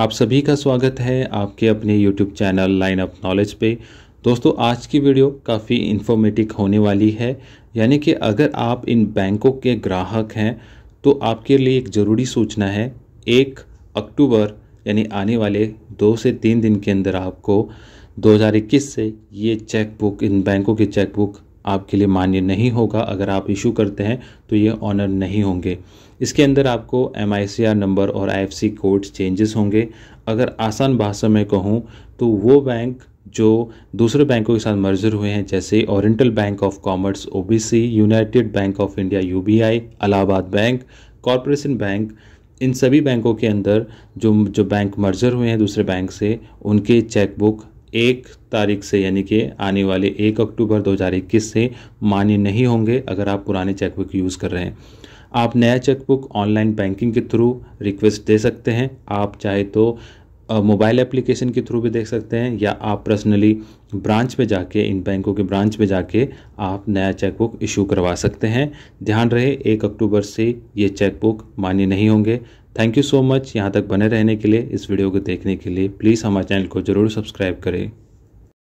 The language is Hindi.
आप सभी का स्वागत है आपके अपने YouTube channel line up knowledge पे दोस्तों आज की वीडियो काफ़ी इन्फॉर्मेटिव होने वाली है यानी कि अगर आप इन बैंकों के ग्राहक हैं तो आपके लिए एक ज़रूरी सूचना है एक अक्टूबर यानी आने वाले दो से तीन दिन के अंदर आपको 2021 से ये चेकबुक इन बैंकों की चेकबुक आपके लिए मान्य नहीं होगा अगर आप इशू करते हैं तो ये ऑनर नहीं होंगे इसके अंदर आपको एम नंबर और आई कोड चेंजेस होंगे अगर आसान भाषा में कहूँ तो वो बैंक जो दूसरे बैंकों के साथ मर्जर हुए हैं जैसे ओरिएंटल बैंक ऑफ कॉमर्स ओ United Bank of India UBI Allahabad bank corporation bank इन सभी बैंकों के अंदर जो जो बैंक मर्जर हुए हैं दूसरे बैंक से उनके चेकबुक एक तारीख से यानी कि आने वाले एक अक्टूबर 2021 से मान्य नहीं होंगे अगर आप पुराने चेकबुक यूज़ कर रहे हैं आप नया चेकबुक ऑनलाइन बैंकिंग के थ्रू रिक्वेस्ट दे सकते हैं आप चाहे तो मोबाइल एप्लीकेशन के थ्रू भी देख सकते हैं या आप पर्सनली ब्रांच में जाके इन बैंकों के ब्रांच में जाके आप नया चेकबुक इशू करवा सकते हैं ध्यान रहे एक अक्टूबर से ये चेकबुक मान्य नहीं होंगे थैंक यू सो मच यहाँ तक बने रहने के लिए इस वीडियो को देखने के लिए प्लीज़ हमारे चैनल को ज़रूर सब्सक्राइब करें